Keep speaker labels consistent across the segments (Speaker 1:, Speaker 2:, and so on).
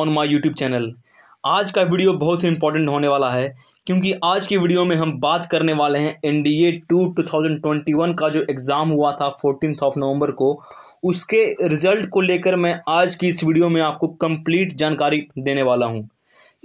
Speaker 1: on my YouTube channel आज का video बहुत ही इंपॉर्टेंट होने वाला है क्योंकि आज की वीडियो में हम बात करने वाले हैं N D A two two thousand twenty one का जो एग्ज़ाम हुआ था फोर्टीन ऑफ नवंबर को उसके रिजल्ट को लेकर मैं आज की इस वीडियो में आपको कंप्लीट जानकारी देने वाला हूँ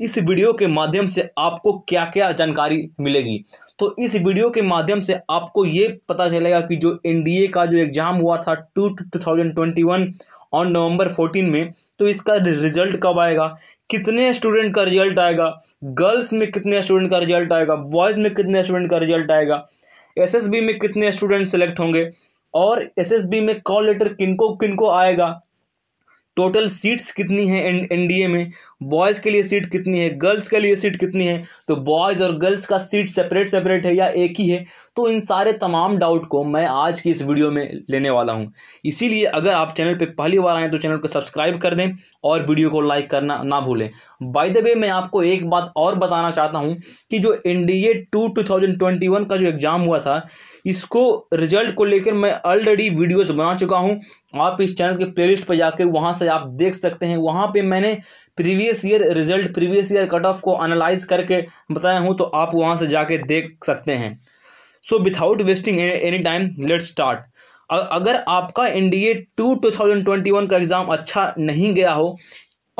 Speaker 1: इस वीडियो के माध्यम से आपको क्या क्या जानकारी मिलेगी तो इस वीडियो के माध्यम से आपको ये पता चलेगा कि जो एनडीए का जो एग्ज़ाम हुआ था two two thousand twenty one on November fourteen में तो इसका रिजल्ट कब आएगा कितने स्टूडेंट का रिजल्ट आएगा गर्ल्स में कितने स्टूडेंट का रिजल्ट आएगा बॉयज़ में कितने स्टूडेंट का रिजल्ट आएगा एसएसबी में कितने स्टूडेंट सेलेक्ट होंगे और एसएसबी में कॉल लेटर किनको किनको आएगा टोटल सीट्स कितनी हैं एन में बॉयज़ के लिए सीट कितनी है गर्ल्स के लिए सीट कितनी है तो बॉयज़ और गर्ल्स का सीट सेपरेट सेपरेट है या एक ही है तो इन सारे तमाम डाउट को मैं आज की इस वीडियो में लेने वाला हूँ इसीलिए अगर आप चैनल पर पहली बार आएँ तो चैनल को सब्सक्राइब कर दें और वीडियो को लाइक करना ना भूलें बाय द वे मैं आपको एक बात और बताना चाहता हूँ कि जो N D A two two thousand twenty one का जो एग्ज़ाम हुआ था इसको रिजल्ट को लेकर मैं ऑलरेडी वीडियोज बना चुका हूँ आप इस चैनल के लिस्ट पर जाकर वहाँ से आप देख सकते हैं वहाँ पर मैंने previous year result previous year cut off को एनालाइज करके बताया हूँ तो आप वहाँ से जाके देख सकते हैं so without wasting any time let start अगर आपका N D A two two thousand twenty one का एग्ज़ाम अच्छा नहीं गया हो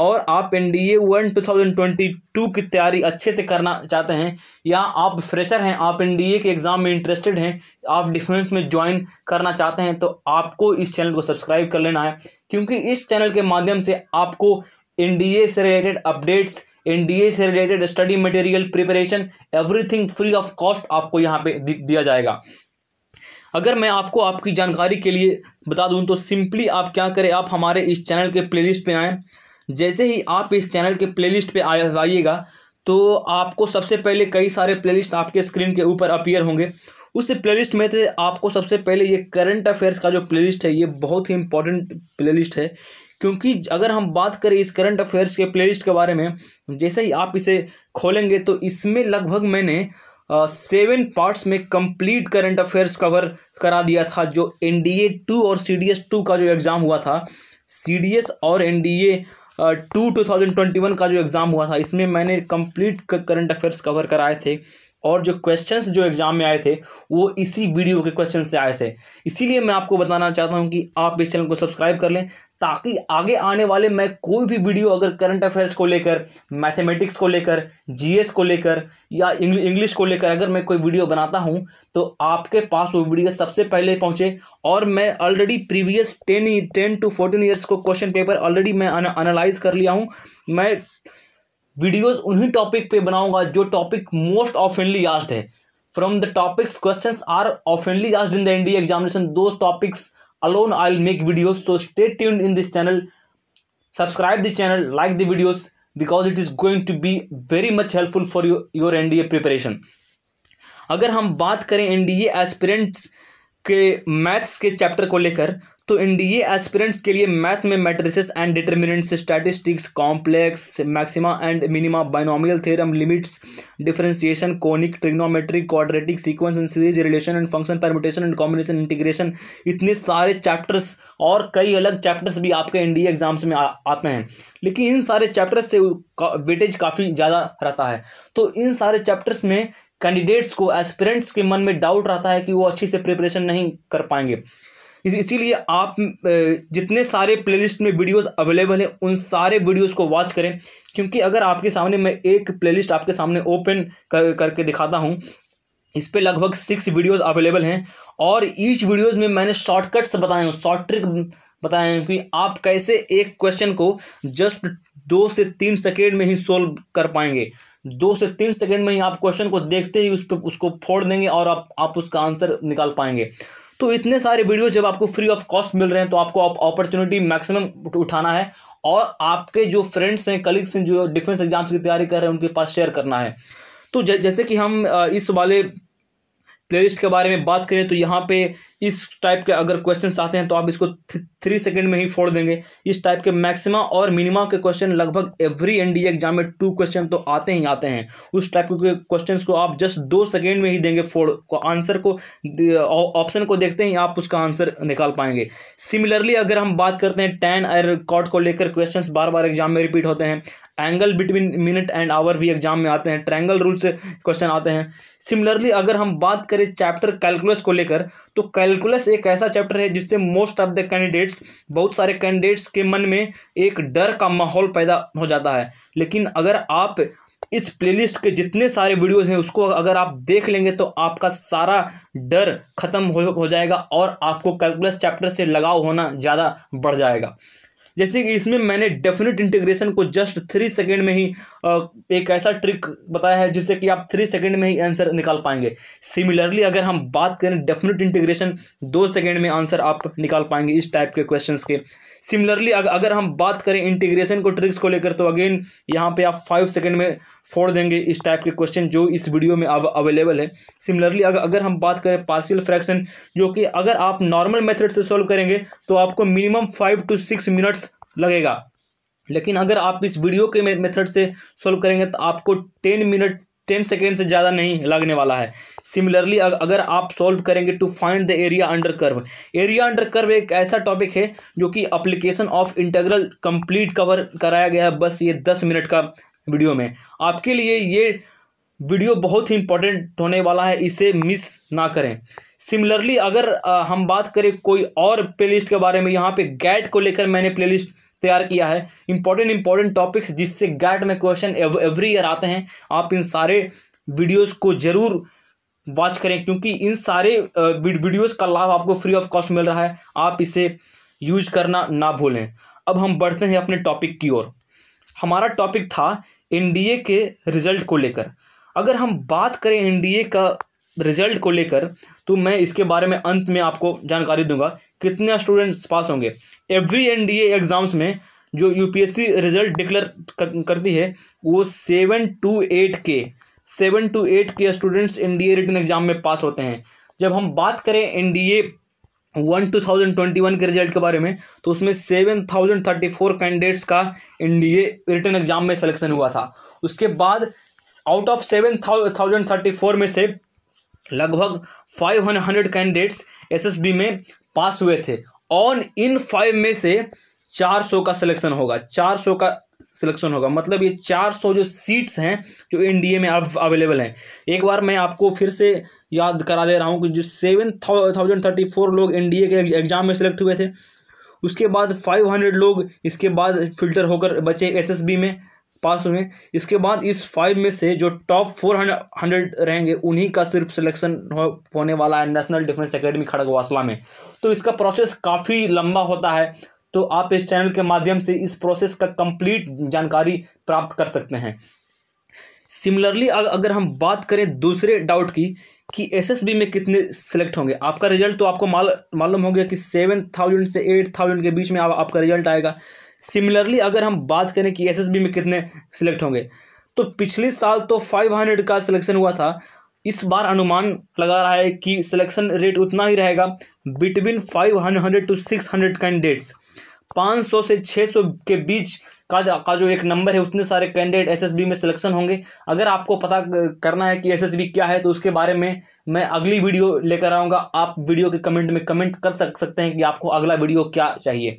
Speaker 1: और आप N D A one two thousand twenty two की तैयारी अच्छे से करना चाहते हैं या आप फ्रेशर हैं आप एन डी ए के एग्ज़ाम में इंटरेस्टेड हैं आप डिफेंस में ज्वाइन करना चाहते हैं तो आपको इस चैनल को सब्सक्राइब कर लेना है क्योंकि इस चैनल के माध्यम से आपको एनडीए से रिलेटेड अपडेट्स एनडीए से related study material preparation everything free of cost आपको यहाँ पे दिया जाएगा अगर मैं आपको आपकी जानकारी के लिए बता दूँ तो सिंपली आप क्या करें आप हमारे इस चैनल के लिस्ट पर आएँ जैसे ही आप इस चैनल के प्लेलिस्ट पे आइएगा तो आपको सबसे पहले कई सारे प्लेलिस्ट आपके स्क्रीन के ऊपर अपीयर होंगे उस प्लेलिस्ट में से आपको सबसे पहले ये करंट अफेयर्स का जो प्लेलिस्ट है ये बहुत ही इंपॉर्टेंट प्लेलिस्ट है क्योंकि अगर हम बात करें इस करंट अफेयर्स के प्लेलिस्ट के बारे में जैसे ही आप इसे खोलेंगे तो इसमें लगभग मैंने सेवन uh, पार्ट्स में कंप्लीट करंट अफेयर्स कवर करा दिया था जो एन डी ए टू और सी डी एस टू का जो एग्ज़ाम हुआ था सी डी एस और N D A two two thousand twenty one का जो एग्ज़ाम हुआ था इसमें मैंने कंप्लीट करंट अफेयर्स कवर कराए थे और जो क्वेश्चंस जो एग्ज़ाम में आए थे वो इसी वीडियो के क्वेश्चन से आए थे इसीलिए मैं आपको बताना चाहता हूँ कि आप इस चैनल को सब्सक्राइब कर लें ताकि आगे आने वाले मैं कोई भी वीडियो अगर करंट अफेयर्स को लेकर मैथमेटिक्स को लेकर जीएस को लेकर या इंग्लिश को लेकर अगर मैं कोई वीडियो बनाता हूँ तो आपके पास वो वीडियो सबसे पहले पहुँचे और मैं already previous ten ten to fourteen years को क्वेश्चन पेपर ऑलरेडी मैं अनालाइज़ कर लिया हूँ मैं वीडियोस उन्हीं टॉपिक पे बनाऊंगा जो टॉपिक मोस्ट ऑफेंडली आस्ड है from the topics questions are oftenly asked in the India examination दो topics alone I will make videos so stay tuned in this channel subscribe the channel like the videos because it is going to be very much helpful for your N preparation अगर हम बात करें N D के maths के chapter को लेकर तो NDA aspirants के लिए मैथ में matrices and determinants statistics complex maxima and minima binomial theorem limits differentiation conic trigonometry quadratic sequence and series relation and function permutation and combination integration इतने सारे चैप्टर्स और कई अलग चैप्टर्स भी आपके एन एग्जाम्स में आ, आते हैं लेकिन इन सारे चैप्टर्स से वेटेज काफ़ी ज़्यादा रहता है तो इन सारे चैप्टर्स में कैंडिडेट्स को एस्पिरेंट्स के मन में डाउट रहता है कि वो अच्छी से प्रिपरेशन नहीं कर पाएंगे इस इसीलिए आप जितने सारे प्लेलिस्ट में वीडियोस अवेलेबल हैं उन सारे वीडियोस को वॉच करें क्योंकि अगर आपके सामने मैं एक प्लेलिस्ट आपके सामने ओपन कर करके दिखाता हूँ इस पर लगभग सिक्स वीडियोस अवेलेबल हैं और ईच वीडियोस में मैंने शॉर्टकट्स बताए हैं शॉर्ट ट्रिक बताए हैं कि आप कैसे एक क्वेश्चन को जस्ट दो से तीन सेकेंड में ही सोल्व कर पाएंगे दो से तीन सेकेंड में ही आप क्वेश्चन को देखते ही उस पर उसको फोड़ देंगे और आप आप उसका आंसर निकाल पाएंगे तो इतने सारे वीडियो जब आपको फ्री ऑफ कॉस्ट मिल रहे हैं तो आपको अपॉर्चुनिटी मैक्सिमम उठाना है और आपके जो फ्रेंड्स हैं कलीग्स हैं जो डिफेंस एग्जाम्स की तैयारी कर रहे हैं उनके पास शेयर करना है तो जैसे कि हम इस वाले प्लेलिस्ट के बारे में बात करें तो यहाँ पे इस टाइप के अगर क्वेश्चन आते हैं तो आप इसको थ्री सेकंड में ही फोड़ देंगे इस टाइप के मैक्सिमा और मिनिमा के क्वेश्चन लगभग एवरी एनडीए एग्जाम में टू क्वेश्चन तो आते ही आते हैं उस टाइप के क्वेश्चंस को आप जस्ट दो सेकंड में ही देंगे फोड़ को आंसर को ऑप्शन को देखते ही आप उसका आंसर निकाल पाएंगे सिमिलरली अगर हम बात करते हैं टैन और कॉर्ड को लेकर क्वेश्चन बार बार एग्जाम में रिपीट होते हैं angle between minute and hour भी एग्जाम में आते हैं ट्रैंगल रूल से क्वेश्चन आते हैं सिमिलरली अगर हम बात करें चैप्टर कैलकुलस को लेकर तो कैलकुलस एक ऐसा चैप्टर है जिससे मोस्ट ऑफ द कैंडिडेट्स बहुत सारे कैंडिडेट्स के मन में एक डर का माहौल पैदा हो जाता है लेकिन अगर आप इस प्लेलिस्ट के जितने सारे वीडियोस हैं उसको अगर आप देख लेंगे तो आपका सारा डर खत्म हो, हो जाएगा और आपको कैलकुलस चैप्टर से लगाव होना ज़्यादा बढ़ जाएगा जैसे कि इसमें मैंने डेफिनेट इंटीग्रेशन को जस्ट थ्री सेकेंड में ही एक ऐसा ट्रिक बताया है जिससे कि आप थ्री सेकेंड में ही आंसर निकाल पाएंगे सिमिलरली अगर हम बात करें डेफिनेट इंटीग्रेशन दो सेकेंड में आंसर आप निकाल पाएंगे इस टाइप के क्वेश्चन के सिमिलरली अगर हम बात करें इंटीग्रेशन को ट्रिक्स को लेकर तो अगेन यहाँ पर आप फाइव सेकेंड में फोड़ देंगे इस टाइप के क्वेश्चन जो इस वीडियो में अब अवेलेबल है सिमिलरली अगर अगर हम बात करें पार्शियल फ्रैक्शन जो कि अगर आप नॉर्मल मेथड से सॉल्व करेंगे तो आपको minimum five to six minutes लगेगा लेकिन अगर आप इस वीडियो के मेथड से सॉल्व करेंगे तो आपको टेन मिनट टेन सेकेंड से ज़्यादा नहीं लगने वाला है सिमिलरली अगर आप सॉल्व करेंगे to find the area under curve area under curve एक ऐसा टॉपिक है जो कि application of integral complete cover कराया गया है बस ये दस मिनट का वीडियो में आपके लिए ये वीडियो बहुत ही इंपॉर्टेंट होने वाला है इसे मिस ना करें सिमिलरली अगर आ, हम बात करें कोई और प्लेलिस्ट के बारे में यहाँ पे गैट को लेकर मैंने प्लेलिस्ट तैयार किया है इंपॉर्टेंट इंपॉर्टेंट टॉपिक्स जिससे गैट में क्वेश्चन एव, एवरी ईयर आते हैं आप इन सारे वीडियोस को ज़रूर वॉच करें क्योंकि इन सारे वीडियोस का लाभ आपको फ्री ऑफ कॉस्ट मिल रहा है आप इसे यूज करना ना भूलें अब हम बढ़ते हैं अपने टॉपिक की ओर हमारा टॉपिक था एनडीए के रिज़ल्ट को लेकर अगर हम बात करें एनडीए का रिज़ल्ट को लेकर तो मैं इसके बारे में अंत में आपको जानकारी दूंगा कितने स्टूडेंट्स पास होंगे एवरी एनडीए एग्ज़ाम्स में जो यूपीएससी रिज़ल्ट डिक्लेयर करती है वो सेवन टू एट के सेवन टू एट के स्टूडेंट्स एनडीए रिटर्न एग्ज़ाम में पास होते हैं जब हम बात करें NDA one two thousand twenty one के रिजल्ट के बारे में तो उसमें seven thousand thirty four candidates का ए रिटर्न एग्जाम में सिलेक्शन हुआ था उसके बाद out of seven thousand thirty four में से लगभग five hundred candidates S S B में पास हुए थे ऑन इन फाइव में से चार सौ का सिलेक्शन होगा चार सौ का सिलेक्शन होगा मतलब ये चार सौ जो सीट्स हैं जो ए में अवेलेबल हैं एक बार मैं आपको फिर से याद करा दे रहा हूँ कि जो सेवन थाउजेंड थर्टी फोर लोग एनडीए के एग्ज़ाम में सेलेक्ट हुए थे उसके बाद फाइव हंड्रेड लोग इसके बाद फिल्टर होकर बचे एसएसबी में पास हुए इसके बाद इस फाइव में से जो टॉप फोर हंड्रेड रहेंगे उन्हीं का सिर्फ सिलेक्शन हो, होने वाला है नेशनल डिफेंस अकेडमी खड़गवासला में तो इसका प्रोसेस काफ़ी लंबा होता है तो आप इस चैनल के माध्यम से इस प्रोसेस का कंप्लीट जानकारी प्राप्त कर सकते हैं सिमिलरली अगर हम बात करें दूसरे डाउट की कि एसएसबी में कितने सेलेक्ट होंगे आपका रिजल्ट तो आपको माल मालूम हो गया कि सेवन थाउजेंड से एट थाउजेंड के बीच में आप, आपका रिजल्ट आएगा सिमिलरली अगर हम बात करें कि एसएसबी में कितने सेलेक्ट होंगे तो पिछले साल तो फाइव हंड्रेड का सिलेक्शन हुआ था इस बार अनुमान लगा रहा है कि सिलेक्शन रेट उतना ही रहेगा between five hundred to six hundred candidates पाँच सौ से छः सौ के बीच का का जो एक नंबर है उतने सारे कैंडिडेट एसएसबी में सिलेक्शन होंगे अगर आपको पता करना है कि एसएसबी क्या है तो उसके बारे में मैं अगली वीडियो लेकर आऊँगा आप वीडियो के कमेंट में कमेंट कर सक सकते हैं कि आपको अगला वीडियो क्या चाहिए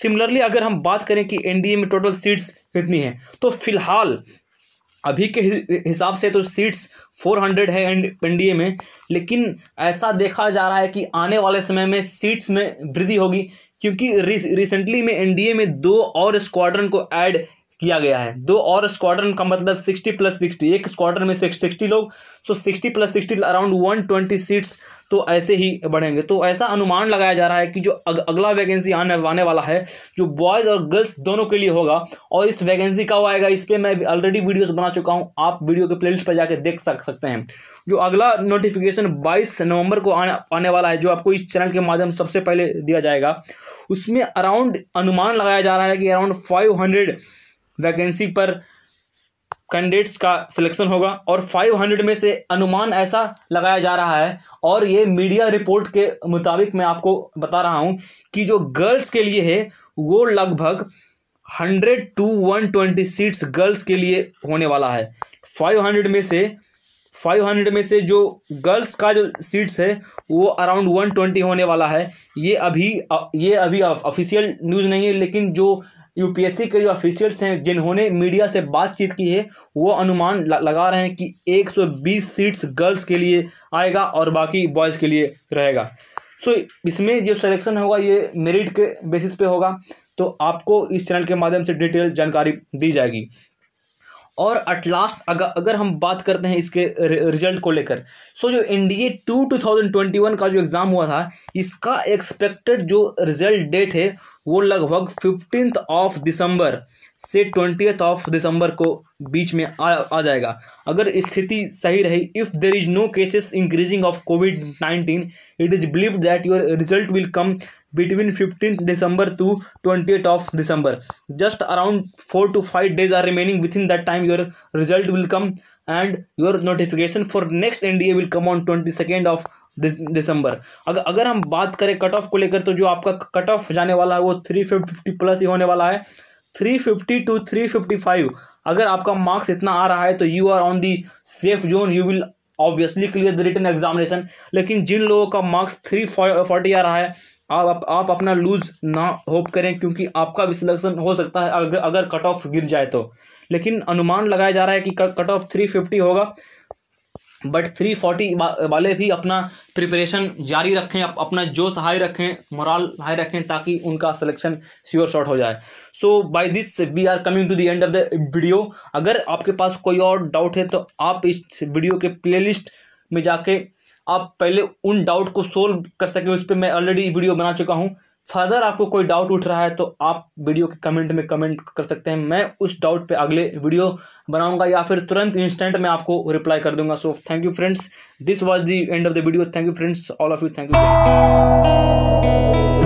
Speaker 1: सिमिलरली अगर हम बात करें कि एनडीए में टोटल सीट्स कितनी हैं तो फिलहाल अभी के हिसाब से तो सीट्स 400 है एनडीए में लेकिन ऐसा देखा जा रहा है कि आने वाले समय में सीट्स में वृद्धि होगी क्योंकि रिसेंटली में एनडीए में दो और स्क्वाड्रन को ऐड किया गया है दो और स्क्वाड्रन का मतलब सिक्सटी प्लस सिक्सटी एक स्क्वाड्रन में सिक्सटी लोग so sixty plus sixty around one twenty seats तो ऐसे ही बढ़ेंगे तो ऐसा अनुमान लगाया जा रहा है कि जो अग, अगला वैकेंसी आने आने वाला है जो बॉयज़ और गर्ल्स दोनों के लिए होगा और इस वैकेंसी वो आएगा इस पर मैं ऑलरेडी वीडियोस बना चुका हूँ आप वीडियो के प्लेलिस्ट पर जाकर देख सक सकते हैं जो अगला नोटिफिकेशन बाईस नवंबर को आने आने वाला है जो आपको इस चैनल के माध्यम सबसे पहले दिया जाएगा उसमें अराउंड अनुमान लगाया जा रहा है कि अराउंड फाइव हंड्रेड वैकेंसी पर कैंडिडेट्स का सिलेक्शन होगा और 500 में से अनुमान ऐसा लगाया जा रहा है और ये मीडिया रिपोर्ट के मुताबिक मैं आपको बता रहा हूँ कि जो गर्ल्स के लिए है वो लगभग hundred to one twenty seats girls के लिए होने वाला है फाइव हंड्रेड में से फाइव हंड्रेड में से जो गर्ल्स का जो सीट्स है वो अराउंड वन ट्वेंटी होने वाला है ये अभी ये अभी ऑफिशियल न्यूज़ नहीं है लेकिन जो यूपीएससी के जो ऑफिशियल्स हैं जिन्होंने मीडिया से बातचीत की है वो अनुमान लगा रहे हैं कि 120 सीट्स गर्ल्स के लिए आएगा और बाकी बॉयज़ के लिए रहेगा सो so, इसमें जो सिलेक्शन होगा ये मेरिट के बेसिस पे होगा तो आपको इस चैनल के माध्यम से डिटेल जानकारी दी जाएगी और एट लास्ट अगर अगर हम बात करते हैं इसके रिजल्ट को लेकर सो so, जो N D A two two thousand twenty one का जो एग्ज़ाम हुआ था इसका एक्सपेक्टेड जो रिजल्ट डेट है वो लगभग फिफ्टींथ ऑफ दिसंबर से ट्वेंटियथ ऑफ दिसंबर को बीच में आ, आ जाएगा अगर स्थिति सही रही if there is no cases increasing of Covid nineteen it is believe that your result will come between fifteen December to twentieth of December just around four to five days are remaining within that time your result will come and your notification for next N D A will come on twenty second of December अगर अगर हम बात करें cut off को लेकर तो जो आपका कट ऑफ जाने वाला है वो थ्री फिफ्टी प्लस ही होने वाला है three fifty to three fifty five अगर आपका मार्क्स इतना आ रहा है तो you are on the safe zone you will obviously clear the written examination लेकिन जिन लोगों का मार्क्स थ्री फोर्टी आ रहा है आप आप, आप अपना लूज ना होप करें क्योंकि आपका भी सिलेक्शन हो सकता है अगर अगर कट ऑफ गिर जाए तो लेकिन अनुमान लगाया जा रहा है कि कट ऑफ थ्री फिफ्टी होगा बट थ्री फोर्टी वाले भी अपना प्रिपरेशन जारी रखें अप, अपना जोश हाई रखें मोरल हाई रखें ताकि उनका सिलेक्शन श्योर शॉट हो जाए so by this we are coming to the end of the video अगर आपके पास कोई और डाउट है तो आप इस वीडियो के प्लेलिस्ट में जाके आप पहले उन डाउट को सोल्व कर सकें उस पर मैं ऑलरेडी वीडियो बना चुका हूँ फर्दर आपको कोई डाउट उठ रहा है तो आप वीडियो के कमेंट में कमेंट कर सकते हैं मैं उस डाउट पे अगले वीडियो बनाऊंगा या फिर तुरंत इंस्टेंट में आपको रिप्लाई कर दूंगा so thank you friends this was the end of the video thank you friends all of you thank you